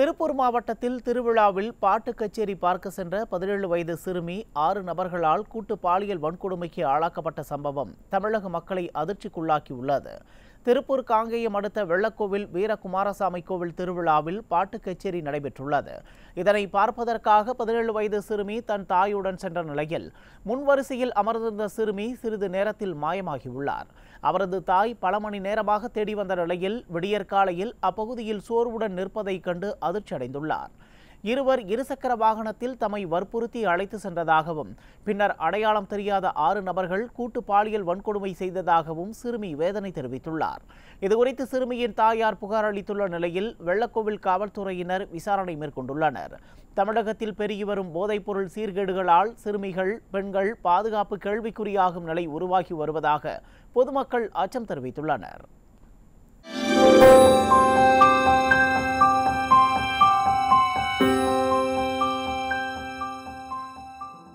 திருப்பூர் மாவட்டத்தில் திருவிழாவில் பாட்டு கச்சேரி பார்க்க சென்ற பதினேழு வயது சிறுமி ஆறு நபர்களால் கூட்டு பாலியல் வன்கொடுமைக்கு ஆளாக்கப்பட்ட சம்பவம் தமிழக மக்களை அதிர்ச்சிக்குள்ளாக்கியுள்ளது திருப்பூர் காங்கேயம் அடுத்த வெள்ளக்கோவில் வீரகுமாரசாமி கோவில் திருவிழாவில் பாட்டு கச்சேரி நடைபெற்றுள்ளது இதனை பார்ப்பதற்காக பதினேழு வயது சிறுமி தன் தாயுடன் சென்ற நிலையில் முன்வரிசையில் அமர்ந்திருந்த சிறுமி சிறிது நேரத்தில் மாயமாகியுள்ளார் அவரது தாய் பல மணி நேரமாக தேடி வந்த நிலையில் விடியற்காலையில் அப்பகுதியில் சோர்வுடன் நிற்பதைக் கண்டு அதிர்ச்சியடைந்துள்ளார் இருவர் இருசக்கர வாகனத்தில் தம்மை வற்புறுத்தி அழைத்து சென்றதாகவும் பின்னர் அடையாளம் தெரியாத ஆறு நபர்கள் கூட்டு பாலியல் வன்கொடுமை செய்ததாகவும் சிறுமி வேதனை தெரிவித்துள்ளார் இதுகுறித்து சிறுமியின் தாயார் புகார் அளித்துள்ள நிலையில் வெள்ளக்கோவில் காவல்துறையினர் விசாரணை மேற்கொண்டுள்ளனர் தமிழகத்தில் பெருகி வரும் போதைப்பொருள் சீர்கேடுகளால் சிறுமிகள் பெண்கள் பாதுகாப்பு கேள்விக்குறியாகும் நிலை உருவாகி வருவதாக பொதுமக்கள் அச்சம் தெரிவித்துள்ளனர்